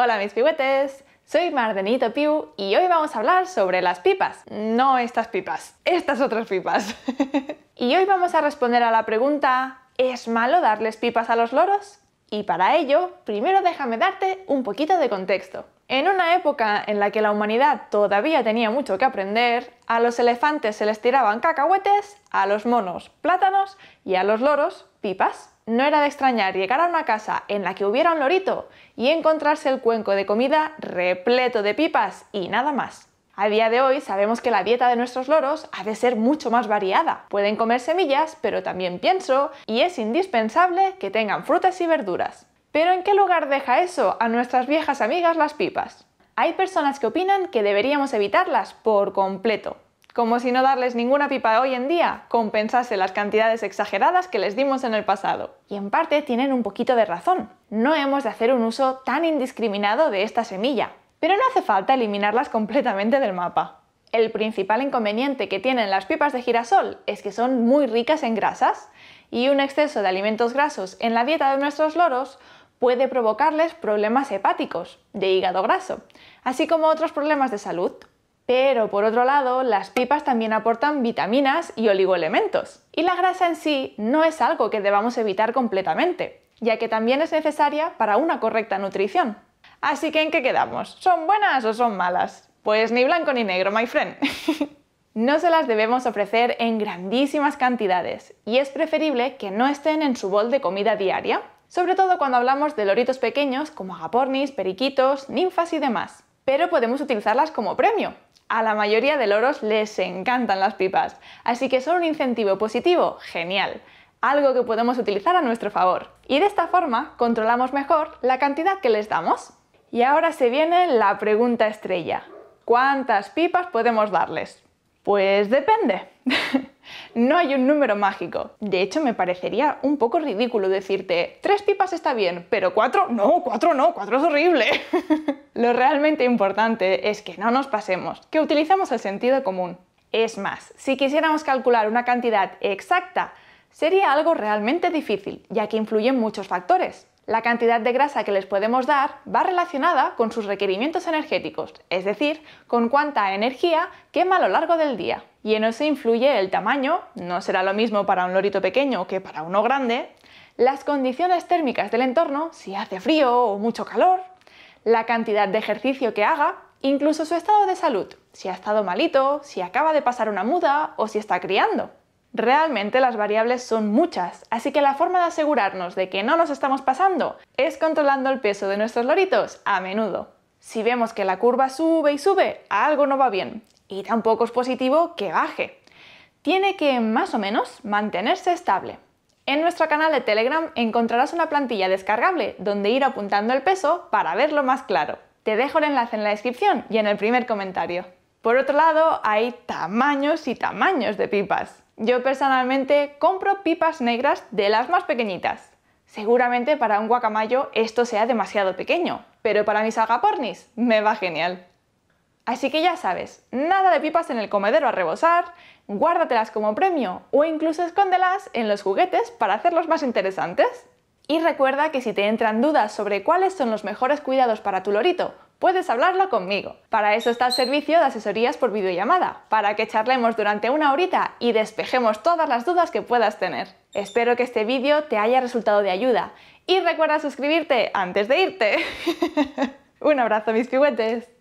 Hola mis pihuetes, soy Mardenito Piu y hoy vamos a hablar sobre las pipas. No estas pipas, estas otras pipas. y hoy vamos a responder a la pregunta ¿Es malo darles pipas a los loros? Y para ello, primero déjame darte un poquito de contexto. En una época en la que la humanidad todavía tenía mucho que aprender, a los elefantes se les tiraban cacahuetes, a los monos plátanos y a los loros pipas. No era de extrañar llegar a una casa en la que hubiera un lorito y encontrarse el cuenco de comida repleto de pipas y nada más. A día de hoy sabemos que la dieta de nuestros loros ha de ser mucho más variada. Pueden comer semillas, pero también pienso, y es indispensable que tengan frutas y verduras. Pero ¿en qué lugar deja eso a nuestras viejas amigas las pipas? Hay personas que opinan que deberíamos evitarlas por completo como si no darles ninguna pipa hoy en día compensase las cantidades exageradas que les dimos en el pasado. Y en parte tienen un poquito de razón. No hemos de hacer un uso tan indiscriminado de esta semilla. Pero no hace falta eliminarlas completamente del mapa. El principal inconveniente que tienen las pipas de girasol es que son muy ricas en grasas y un exceso de alimentos grasos en la dieta de nuestros loros puede provocarles problemas hepáticos, de hígado graso, así como otros problemas de salud pero por otro lado, las pipas también aportan vitaminas y oligoelementos. Y la grasa en sí no es algo que debamos evitar completamente, ya que también es necesaria para una correcta nutrición. Así que ¿en qué quedamos? ¿Son buenas o son malas? Pues ni blanco ni negro, my friend. no se las debemos ofrecer en grandísimas cantidades y es preferible que no estén en su bol de comida diaria, sobre todo cuando hablamos de loritos pequeños como agapornis, periquitos, ninfas y demás pero podemos utilizarlas como premio. A la mayoría de loros les encantan las pipas, así que son un incentivo positivo, genial, algo que podemos utilizar a nuestro favor. Y de esta forma controlamos mejor la cantidad que les damos. Y ahora se viene la pregunta estrella. ¿Cuántas pipas podemos darles? Pues depende. No hay un número mágico. De hecho, me parecería un poco ridículo decirte, tres pipas está bien, pero cuatro no, cuatro no, cuatro es horrible. Lo realmente importante es que no nos pasemos, que utilicemos el sentido común. Es más, si quisiéramos calcular una cantidad exacta, sería algo realmente difícil, ya que influyen muchos factores. La cantidad de grasa que les podemos dar va relacionada con sus requerimientos energéticos, es decir, con cuánta energía quema a lo largo del día. Y en eso influye el tamaño, no será lo mismo para un lorito pequeño que para uno grande, las condiciones térmicas del entorno, si hace frío o mucho calor, la cantidad de ejercicio que haga, incluso su estado de salud, si ha estado malito, si acaba de pasar una muda o si está criando. Realmente las variables son muchas, así que la forma de asegurarnos de que no nos estamos pasando es controlando el peso de nuestros loritos a menudo. Si vemos que la curva sube y sube, algo no va bien y tampoco es positivo que baje. Tiene que más o menos mantenerse estable. En nuestro canal de Telegram encontrarás una plantilla descargable donde ir apuntando el peso para verlo más claro. Te dejo el enlace en la descripción y en el primer comentario. Por otro lado, hay tamaños y tamaños de pipas. Yo personalmente compro pipas negras de las más pequeñitas. Seguramente para un guacamayo esto sea demasiado pequeño, pero para mis agapornis me va genial. Así que ya sabes, nada de pipas en el comedero a rebosar, guárdatelas como premio o incluso escóndelas en los juguetes para hacerlos más interesantes. Y recuerda que si te entran dudas sobre cuáles son los mejores cuidados para tu lorito, puedes hablarlo conmigo. Para eso está el servicio de asesorías por videollamada, para que charlemos durante una horita y despejemos todas las dudas que puedas tener. Espero que este vídeo te haya resultado de ayuda y recuerda suscribirte antes de irte. Un abrazo mis juguetes.